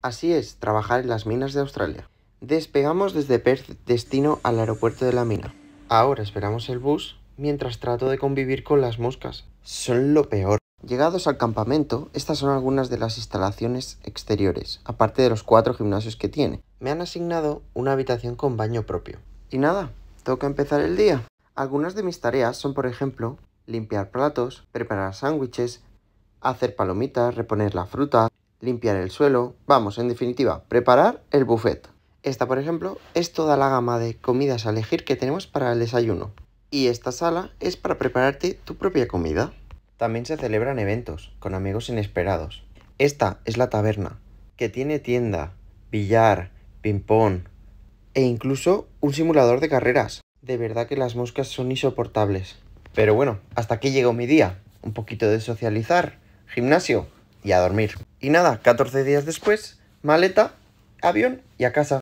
Así es, trabajar en las minas de Australia. Despegamos desde Perth destino al aeropuerto de la mina. Ahora esperamos el bus mientras trato de convivir con las moscas. Son lo peor. Llegados al campamento, estas son algunas de las instalaciones exteriores, aparte de los cuatro gimnasios que tiene. Me han asignado una habitación con baño propio. Y nada, toca empezar el día. Algunas de mis tareas son, por ejemplo, limpiar platos, preparar sándwiches, hacer palomitas, reponer la fruta, limpiar el suelo, vamos, en definitiva, preparar el buffet. Esta, por ejemplo, es toda la gama de comidas a elegir que tenemos para el desayuno. Y esta sala es para prepararte tu propia comida. También se celebran eventos con amigos inesperados. Esta es la taberna, que tiene tienda, billar, ping-pong e incluso un simulador de carreras. De verdad que las moscas son insoportables. Pero bueno, hasta aquí llegó mi día. Un poquito de socializar, gimnasio y a dormir. Y nada, 14 días después, maleta, avión y a casa.